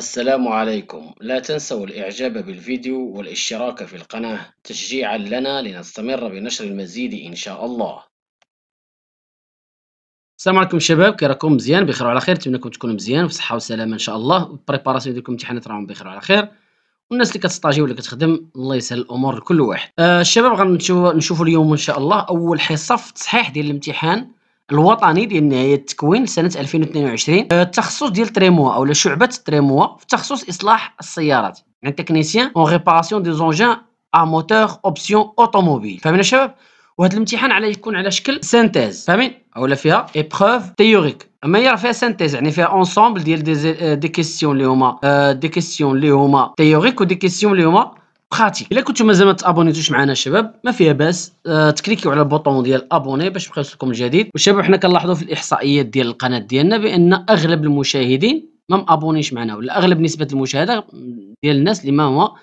السلام عليكم لا تنسوا الإعجاب بالفيديو والاشتراك في القناة تشجيعا لنا لنستمر بنشر المزيد إن شاء الله السلام عليكم شباب كي راكم مزيان بخير وعلى خير نتمنى لكم تكونوا مزيان وصحة وسلامة إن شاء الله البريباراسيون ديالكم الامتحانات راهم بخير وعلى خير والناس اللي كتستاجي ولا كتخدم الله يسهل الأمور لكل واحد آه الشباب غنشوفوا نشوفوا اليوم إن شاء الله أول حصة في التصحيح ديال الامتحان الوطني ديال نهايه التكوين لسنه 2022 التخصص آه، ديال تريموا او شعبه تريموا في تخصص اصلاح السيارات يعني تكنيسيان اون ريباراسيون دي زونجان ا موتور اوبسيون اوتوموبيل فهمنا شباب وهذا الامتحان على يكون على شكل سينتيز فاهمين اولا فيها ايبروف تيوريك اما هي فيها سينتيز يعني فيها اونسومبل ديال دي كيستيون اللي هما دي آه، كيستيون اللي هما تيوريك ودي كيستيون اللي هما براتيك الا كنتو مازال ما تابونيتوش معنا الشباب ما فيها باس آه تكليكيو على البوطون ديال ابوني باش يبقى يوصلكم الجديد والشباب حنا كنلاحظوا في الاحصائيات ديال القناه ديالنا بان اغلب المشاهدين ما مابونيش معنا ولا اغلب نسبه المشاهده ديال الناس اللي ما هو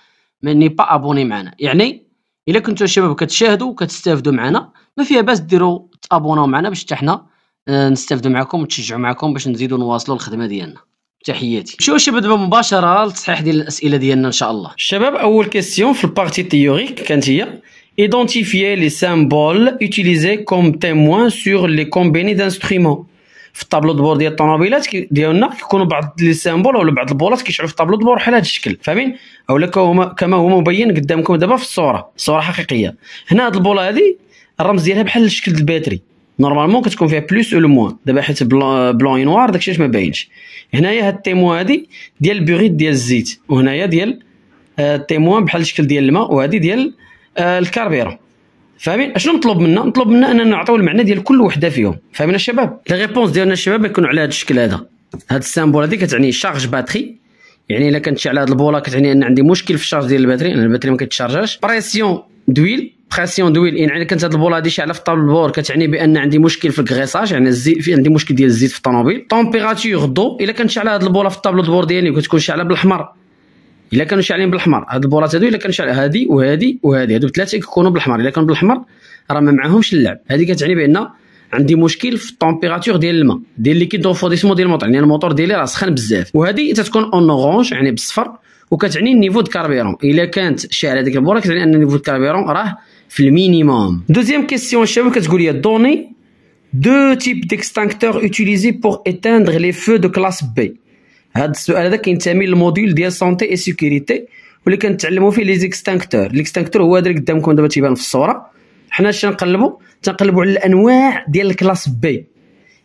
ماني با ابوني معنا يعني الا كنتو الشباب كتشاهدوا وكتستافدوا معنا ما فيها باس ديروا تابوناو معنا باش حتى حنا آه، نستافدوا معكم وتشجعوا معكم باش نزيدوا نواصلوا الخدمه ديالنا تحياتي نمشيو شباب مباشره لتصحيح ديال الاسئله ديالنا ان شاء الله الشباب اول كيسيون في البارتي تيوريك كانت هي identifier لي سامبول utilisés كوم تيموان sur لي كومبيني d'instruments في الطابلو دبور ديال الطوموبيلات ديالنا كيكونوا بعض لي سامبول ولا بعض البولات كيشعلوا في الطابلو دبور بحال هذا الشكل فاهمين اولا كما هو مبين قدامكم دابا في الصوره صوره حقيقيه هنا هاد البوله هذه الرمز ديالها بحال شكل الباتري نورمالمون كتكون فيها بلوس او موان دابا حيت بلون اي نوار داكشي ما باينش هنايا هاد التيموان هادي ديال بوغيت ديال الزيت وهنايا ديال التيموان بحال الشكل ديال الماء وهادي ديال الكاربيرا فاهمين اشنو مطلوب منا مطلوب منا اننا نعطيو المعنى ديال كل وحده فيهم فاهمين الشباب لي ريبونس ديالنا الشباب يكونوا على هذا الشكل هذا هاد السامبول هادي كتعني شارج باتري يعني الا كانت شي على هاد البوله كتعني ان عندي مشكل في الشارج ديال الباتري ان الباتري ما كيتشارجاش بريسيون دويل بريسيون دويل ان يعني كانت هذه البوله هذه شاعله في البور كتعني بان عندي مشكل في الكغيصاج يعني الزيت في عندي مشكل ديال الزيت في الطوموبيل طومبيراتور دو الا كانت شاعله هاد البوله في البور ديالي وكتكون شاعله بالاحمر الا كانوا شاعلين بالاحمر هاد البولات هادو الا كانوا شاعل هادي وهادي وهادي هادو بثلاثه كيكونوا بالاحمر الا كانوا بالاحمر راه ما معاهمش اللعب هادي كتعني بان عندي مشكل في الطومبيراتور ديال الماء ديال ليكيد دوفوديسمون ديال الموطور يعني الموطور ديالي راه سخن بزاف وهادي تتكون اون اورونج يعني بالصفر وكتعني النيفو د كاربيرون الا كانت شاعله ديك البوله كتعني ان النيفو د كاربيرون راه في المينيموم دوزيام كيسيون شاوي كتقول لي دوني دو تيب ديكستانكتور اوتيليزي بور ايتاندغ لي فو دو كلاس بي هاد السؤال هذا كينتمي للموديول ديال سونتي اي سيكوريتي واللي كنتعلموا فيه لي زيكستانكتور ليكستانكتور هو هذا اللي قدامكم دابا تيبان في الصوره حنا اش تنقلبوا تنقلبوا على الانواع ديال الكلاس بي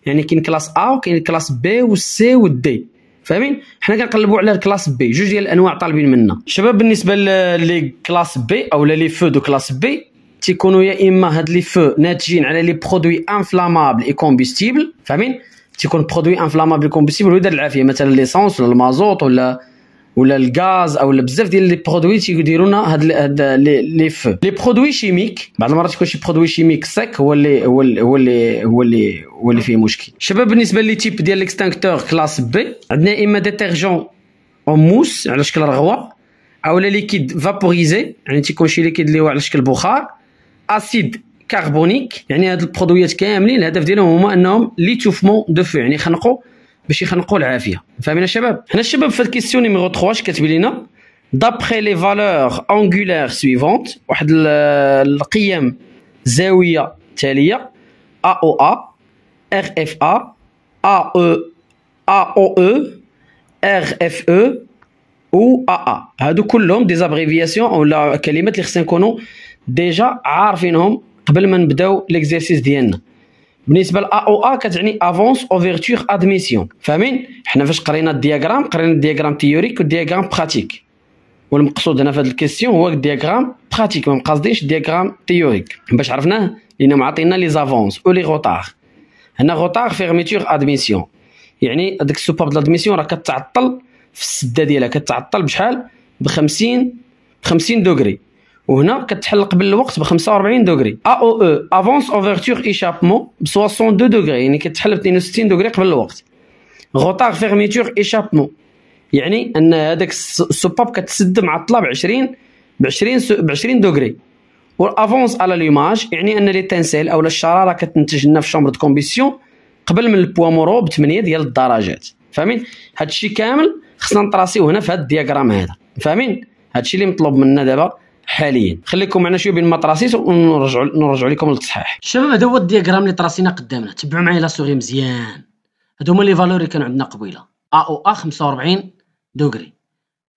يعني كاين كلاس ا وكاين كلاس بي والسي والدي فاهمين حنا كنقلبوا على الكلاس بي جوج ديال الانواع طالبين منا شباب بالنسبه لكلاس بي او لي فو دو كلاس بي تيكونوا يا اما هاد لي فو ناتجين على لي برودوي انفلامابل اي كومبستيبل فاهمين تيكون برودوي انفلامابل كومبستيبل ويدير العافيه مثلا ليسونس ولا المازوط ولا ولا الغاز او بزاف ديال لي برودوي تيديروا لنا هاد هاد لي فو لي برودوي شيميك بعض المرات تيكون شي برودوي شيميك سيك هو اللي هو اللي هو اللي هو اللي هو اللي فيه مشكل شباب بالنسبه لي تيب ديال ليكستانكتور كلاس بي عندنا اما ديتيرجون اون موس على شكل رغوه او لا ليكيد فابوريزي يعني تيكون شي ليكيد اللي هو على شكل بخار اسيد كربونيك يعني هاد البرودويات كاملين الهدف ديالهم هما انهم ليتوفمون دو فو يعني يخنقوا باش يخنقوا العافيه فاهمين الشباب حنا الشباب في الكيستيون نيميرو 3 كاتب لينا دابخي لي فالور انغولير سويفونت واحد القيم زاويه التاليه ا او ا ار اف ا ا او ا او او ار اف او و ا ا هادو كلهم دي زابريفياسيون ولا كلمات اللي خصنا نكونوا ديجا عارفينهم قبل ما نبداو ليكزيرسيس ديالنا بالنسبه ل او ا كتعني افونس اوفيرتور ادميسيون فاهمين حنا فاش قرينا الدياغرام قرينا الدياغرام تيوريك والدياغرام براتيك والمقصود هنا في هذه الكيستيون هو الدياغرام براتيك ما مقصدينش الدياغرام تيوريك باش عرفناه لانهم معطينا لي زافونس او لي غوطار هنا غوطار فيرميتور ادميسيون يعني هذيك السوبر ديال ادميسيون راه كتعطل في السده ديالها كتعطل بشحال ب 50 50 دوغري وهنا كتحلق بالوقت ب 45 دوغري ا او او افونس اوفرتور ايشابمون ب 62 دوغري يعني كتحل ب 62 دوغري قبل الوقت غوطار فيرميتور ايشابمون يعني ان هذاك السوباب كتسد معطله ب 20 ب 20 ب 20 دوغري والافونس على ليماج يعني ان تنسيل او الشراره كتنتج لنا في شومبر دو كومبيسيون قبل من البوامورو ب 8 ديال الدرجات فاهمين هادشي كامل خصنا نطراسيو هنا في هاد الدياغرام هذا فاهمين هادشي اللي مطلوب منا دابا حاليا خليكم معنا شويه بين المطراسيس تراسيت ونرجعوا نرجعوا لكم للتصحيح الشباب هذا هو الدياغرام اللي طراسينا قدامنا تبعوا معايا لا سوري مزيان هادو هما لي فالور اللي كانوا عندنا قبيله ا او ا 45 دوغري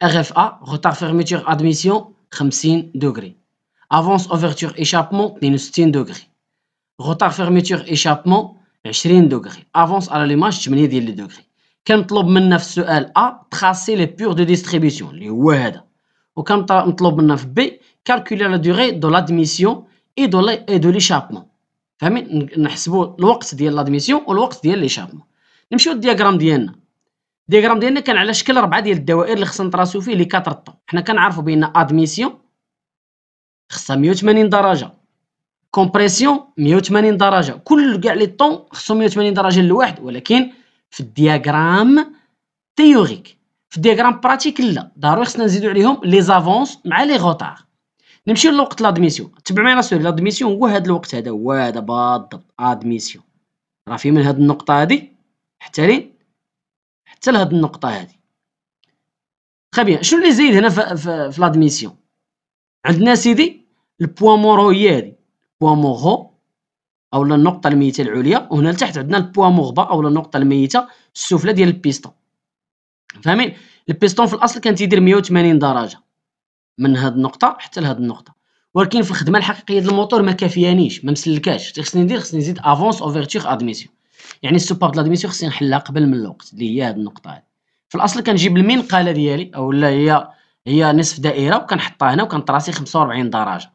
ار اف ا غوتار فيرميتور ادميسيون 50 دوغري افونس اوفرتور ايشابمون 62 دوغري غوتار فيرميتور ايشابمون 20 دوغري افونس على ليماج 8 ديال لي دوغري كان مطلوب منا في السؤال ا تراسي لي بيور دو ديستريبيسيون اللي هو هذا وكان مطلوب منا في بي calculer la durée de l'admission et de l'échappement فهمي نحسبوا الوقت ديال لادميسيون والوقت ديال ليشابمون نمشيو للدياغرام ديالنا الدياغرام ديالنا كان على شكل ربعه ديال الدوائر اللي خصنا نتراسو فيه لي كاتر طون حنا كنعرفوا بان ادميسيون خصها 180 درجه كومبريسيون 180 درجه كل كاع لي طون خصو 180 درجه لواحد ولكن في الدياغرام تيوريك في الدياغرام براتيك لا ضروري خصنا نزيدو عليهم لي زافونس مع لي غوتار نمشيو لوقت لادميسيون تبع معايا راسو لادميسيون هو هاد الوقت هذا هو هذا بالضبط ادميسيون راه في من هاد النقطه هادي حتى لين حتى لهاد النقطه هادي تري شنو اللي زايد هنا في, في, في لادميسيون عندنا سيدي البوان مورو هي هادي بوان مورو او النقطه الميته العليا وهنا لتحت عندنا البوان مغبا او النقطه الميته السفلى ديال البيستون فاهمين البيستون في الاصل كان تيدير 180 درجه من هاد النقطه حتى لهاد النقطه ولكن في الخدمه الحقيقيه ديال الموتور ما كافيانيش ما مسلكاش خصني ندير خصني نزيد افونس اوفرتيغ ادميسيون يعني السوبر ديال ادميسيون خصني نحلها قبل من الوقت اللي هي هاد النقطه هادي في الاصل كنجيب المنقله ديالي او لا هي هي نصف دائره وكنحطها هنا وكنطراسي 45 درجه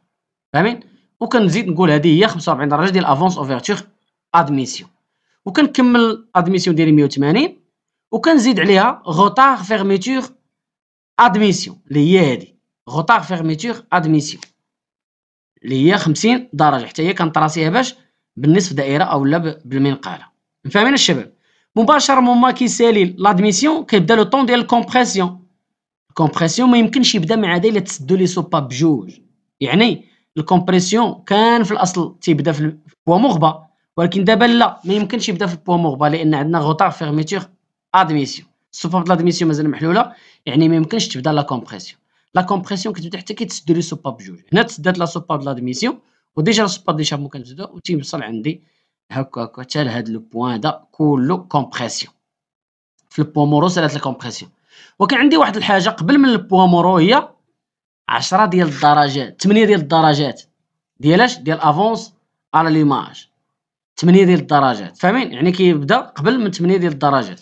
فاهمين وكنزيد نقول هذه هي 45 درجه ديال افونس اوفرتيغ ادميسيون وكنكمل ادميسيون ديالي 180 وكنزيد عليها غوطار فيرميتور ادميسيون اللي هي هذه غطاء فيرميتور ادميسيون اللي هي 50 درجه حتى هي كنطراسيها باش بالنصف دائره او لا بالمنقاله فاهمين الشباب مباشره ما كيسالي لادميسيون كيبدا لو طون ديال الكومبريسيون الكومبريسيون ما يمكنش يبدا مع هذا الا تسدوا لي سوبا بجوج يعني الكومبريسيون كان في الاصل تيبدا في البوا مغبى ولكن دابا لا ما يمكنش يبدا في البوا مغبى لان عندنا غوطار فيرميتور ادميسيون سوبا ديال لادميسيون مازال محلوله يعني ما يمكنش تبدا لا كومبريسيون لا كومبريسيون كتبدا حتى كيتسدو لي سوباب بجوج هنا تسدات لا سوباب د لادميسيون وديجا لا سوباب ديشابمون كنبدا وتيوصل عندي هكا هكا حتى لهاد لو بوان دا كولو كومبريسيون في البومورو سالات لا كومبريسيون وكان عندي واحد الحاجه قبل من البومورو هي 10 ديال الدرجات 8 ديال الدرجات ديال ديال افونس على ليماج 8 ديال الدرجات فاهمين يعني كيبدا قبل من 8 ديال الدرجات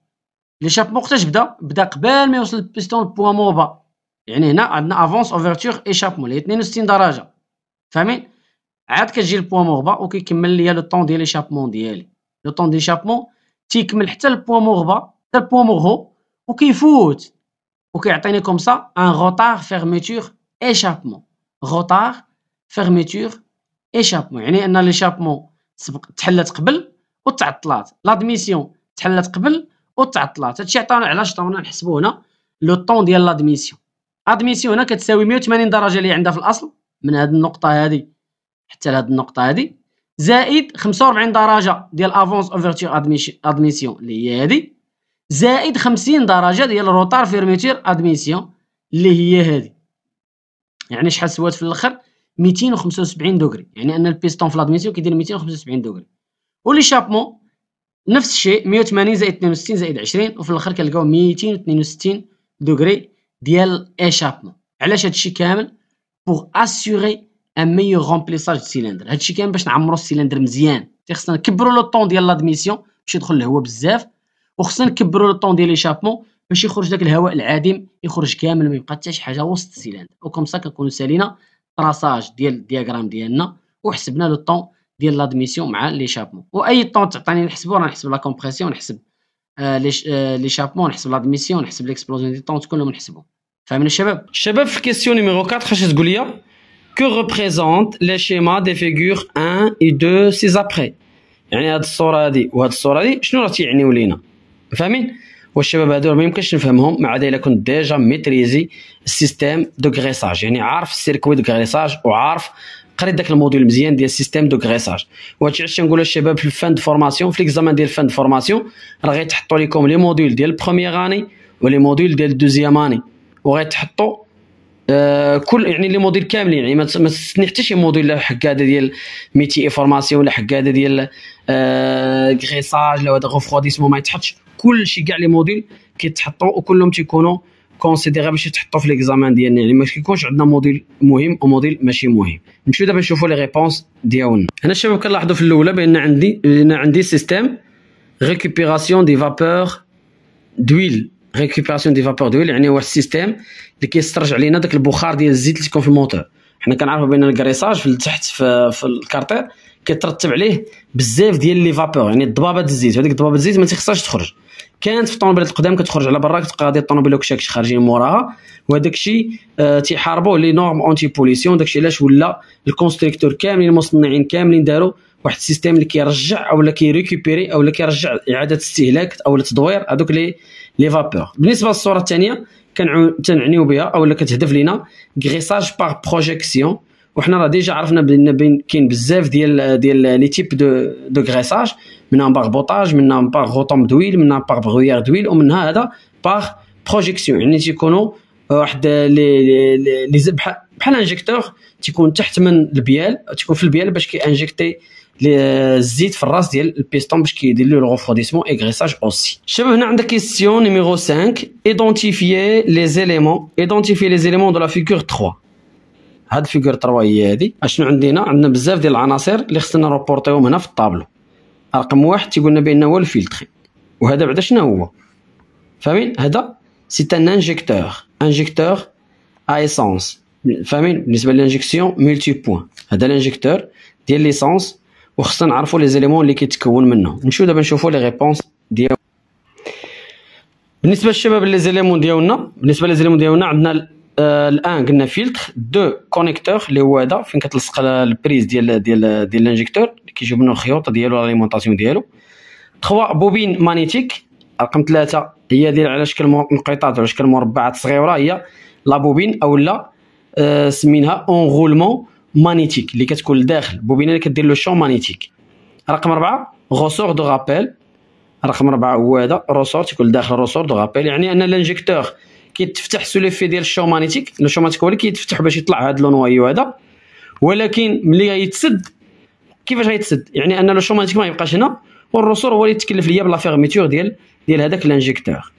ليشابمون وقتاش بدا بدا قبل ما يوصل البيستون لبوان موبا يعني هنا عندنا افونس اوفرتور ايشابمون اللي هي 62 درجه فاهمين عاد كتجي البوان موبا وكيكمل ليا لو طون ديال ليشابمون ديالي لو طون ديال ديشابمون تيكمل حتى البوان موبا حتى البوان موغو وكيفوت وكيعطيني كوم سا ان غوتار فيرميتور ايشابمون غوتار فيرميتور ايشابمون يعني ان ليشابمون تحلت قبل وتعطلات لادميسيون تحلت قبل وتعطلات هادشي عطانا علاش عطاونا نحسبو هنا لو طون ديال لادميسيون ادميسيون هنا كتساوي 180 درجه اللي عندها في الاصل من هاد النقطه هادي حتى لهاد النقطه هادي زائد 45 درجه ديال افونس اوفرتير ادميسيون اللي هي هادي زائد 50 درجه ديال روتار فيرميتير ادميسيون اللي هي هادي يعني شحال سوات في الاخر 275 دوغري يعني ان البيستون في لادميسيون كيدير 275 دوغري ولي شابمون نفس الشيء 180 زائد 62 زائد 20 وفي الاخر كنلقاو 262 دوغري ديال الاشابمون علاش هادشي كامل بوغ اسيغي ان ميو غومبليساج دو سيلندر هادشي كامل باش نعمرو السيلندر مزيان خصنا نكبروا لو طون ديال لادميسيون باش يدخل الهواء بزاف وخصنا نكبروا لو طون ديال ليشابمون باش يخرج داك الهواء العادم يخرج كامل ما يبقى حتى شي حاجه وسط السيلندر وكم سا كنكونوا سالينا تراساج ديال الدياغرام ديالنا وحسبنا لو طون ديال لادميسيون مع ليشابمون واي طون تعطيني نحسبو راه نحسب لا كومبريسيون نحسب آه، آه، ليشابمون نحسب لادميسيون نحسب ليكسبلوزيون دي طون كلهم نحسبو فاهمين الشباب الشباب في كيسيون نيميرو 4 خاش تقول لي كو ريبريزونت لي شيما دي فيغور 1 و 2 سي ابري يعني هاد الصوره هادي وهاد الصوره هادي شنو راه تيعنيو لينا فاهمين والشباب هادو ما يمكنش نفهمهم ما عدا الا كنت ديجا ميتريزي السيستيم دو غريساج يعني عارف السيركوي دو غريساج وعارف قريت داك الموديل مزيان ديال سيستيم دو غريساج وهادشي علاش تنقولوا الشباب في الفان دو فورماسيون في ليكزامان ديال الفان دو فورماسيون راه غيتحطوا لكم لي موديل ديال بروميير اني ولي موديل ديال دوزيام اني وغيتحطوا آه، كل يعني لي موديل كاملين يعني ما تستني حتى شي موديل حق هذا ديال ميتي اي فورماسيون ولا حق هذا ديال آه، غريساج ولا هذا غوفروديسمون ما يتحطش كلشي كاع لي موديل كيتحطوا وكلهم تيكونوا كونسيديغا باش تحطو في ليكزامان ديالنا يعني ما كيكونش عندنا موديل مهم وموديل ماشي مهم نمشيو دابا نشوفو لي ريبونس ديالنا هنا الشباب كنلاحظوا في الاولى بان عندي بان عندي سيستيم ريكوبيراسيون دي فابور دويل ريكوبيراسيون دي فابور دويل يعني واحد السيستيم اللي كيسترجع لينا داك البخار ديال الزيت اللي تكون في الموتور حنا كنعرفوا بان الكريساج في التحت في, في الكارتير كيترتب عليه بزاف ديال لي فابور يعني الضبابه ديال الزيت هذيك الضبابه ديال الزيت ما تيخصهاش تخرج كانت في الطوموبيلات القدام كتخرج على برا كتلقى هذه الطوموبيله وكشاكش خارجين موراها وهذاك الشيء آه تيحاربوا لي نورم اونتي بوليسيون داكشي علاش ولا الكونستركتور كاملين المصنعين كاملين داروا واحد السيستيم اللي كيرجع اللي كيريكوبيري اللي كيرجع اعاده استهلاك او التدوير هذوك لي لي فابور بالنسبه للصوره الثانيه كنعنيو بها اللي كتهدف لينا غريساج بار بروجيكسيون وحنا راه ديجا عرفنا بان بين كاين بزاف ديال ديال لي تيب دو دو غريساج منها باغ بوطاج منها باغ غوطوم دويل منها باغ بغويير دويل ومنها هذا باغ بروجيكسيون يعني تيكونوا واحد لي لي بحال انجيكتور تيكون تحت من البيال تيكون في البيال باش كي انجيكتي الزيت في الراس ديال البيستون باش كيدير له اي غريساج اوسي شباب هنا عندك كيستيون نيميرو 5 ايدونتيفيي لي زيليمون ايدونتيفيي لي زيليمون دو لا فيغور 3 هاد فيغور 3 هي هادي اشنو عندنا عندنا بزاف ديال العناصر اللي خصنا نروبورتيهم هنا في الطابلو رقم واحد تيقولنا بان هو الفيلتري وهذا بعدا شنو هو فاهمين هذا سي ان انجيكتور انجيكتور ا فاهمين بالنسبه للانجيكسيون ملتي بوين هذا الانجيكتور ديال ليسونس وخصنا نعرفوا لي زيليمون اللي كيتكون منه نمشيو دابا نشوفوا لي ريبونس ديال بالنسبه للشباب لي زيليمون ديالنا بالنسبه لي زيليمون ديالنا عندنا آه، الان قلنا فيلتر دو كونيكتور اللي هو هذا فين كتلصق البريز ديال ديال ديال لانجيكتور اللي كيجيو منه الخيوط ديالو لاليمونطاسيون ديالو تخوا بوبين مانيتيك رقم ثلاثة هي ديال على شكل منقطات على شكل مربعات صغيره هي لا بوبين او لا سمينها اونغولمون مانيتيك اللي كتكون لداخل بوبين اللي كدير لو شون مانيتيك رقم اربعة غوسور دو غابيل رقم اربعة هو هذا روسور تيكون لداخل روسور دو غابيل يعني ان لانجيكتور كيتفتح سوليفي ديال الشومانيتيك مانيتيك هو اللي كيتفتح باش يطلع هذا نوايو هذا ولكن ملي غيتسد كيفاش غيتسد يعني ان لو مانيتيك ما يبقاش هنا والرسور هو اللي يتكلف ليا بلا فيرميتور ديال ديال هذاك لانجيكتور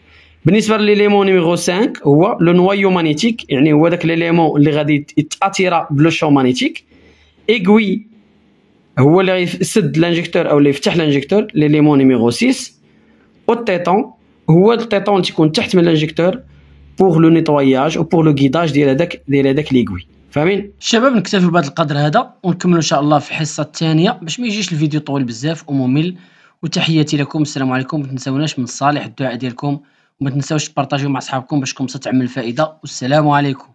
بالنسبه لليمون نيميرو 5 هو لو نوايو مانيتيك يعني هو داك ليليمون اللي غادي يتاثر بلو شو مانيتيك ايغوي هو اللي غيسد لانجيكتور او اللي يفتح لانجيكتور ليليمون نيميرو 6 والتيتون هو التيتون اللي تيكون تحت من لانجيكتور بوغ لو نيتواياج بوغ لو غيداج ديال هذاك ديال هذاك ليكوي فاهمين الشباب نكتفي بهذا القدر هذا ونكمل ان شاء الله في الحصه الثانيه باش ما يجيش الفيديو طويل بزاف وممل وتحياتي لكم السلام عليكم ما تنساوناش من صالح الدعاء ديالكم وما تنساوش تبارطاجيو مع اصحابكم باش تكون تعمل الفائده والسلام عليكم